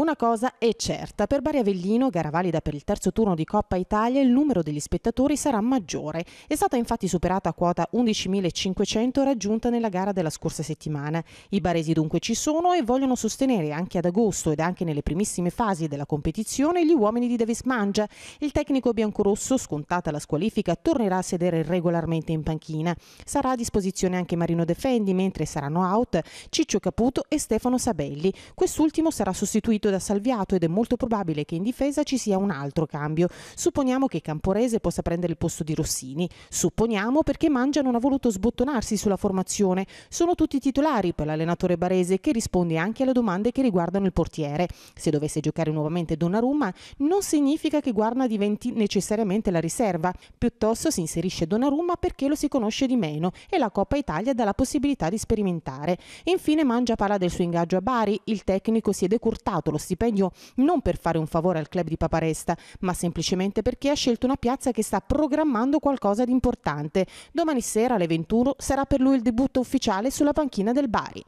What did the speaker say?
Una cosa è certa, per Bari Avellino, gara valida per il terzo turno di Coppa Italia, il numero degli spettatori sarà maggiore. È stata infatti superata a quota 11.500 raggiunta nella gara della scorsa settimana. I baresi dunque ci sono e vogliono sostenere anche ad agosto ed anche nelle primissime fasi della competizione gli uomini di Davis Mangia. Il tecnico biancorosso, scontata la squalifica, tornerà a sedere regolarmente in panchina. Sarà a disposizione anche Marino Defendi, mentre saranno out Ciccio Caputo e Stefano Sabelli. Quest'ultimo sarà sostituito subito da Salviato ed è molto probabile che in difesa ci sia un altro cambio. Supponiamo che Camporese possa prendere il posto di Rossini. Supponiamo perché Mangia non ha voluto sbottonarsi sulla formazione. Sono tutti titolari per l'allenatore barese che risponde anche alle domande che riguardano il portiere. Se dovesse giocare nuovamente Donnarumma non significa che Guarna diventi necessariamente la riserva. Piuttosto si inserisce Donnarumma perché lo si conosce di meno e la Coppa Italia dà la possibilità di sperimentare. Infine Mangia parla del suo ingaggio a Bari. Il tecnico si è decurtato lo lo stipendio non per fare un favore al club di Paparesta, ma semplicemente perché ha scelto una piazza che sta programmando qualcosa di importante. Domani sera alle 21 sarà per lui il debutto ufficiale sulla panchina del Bari.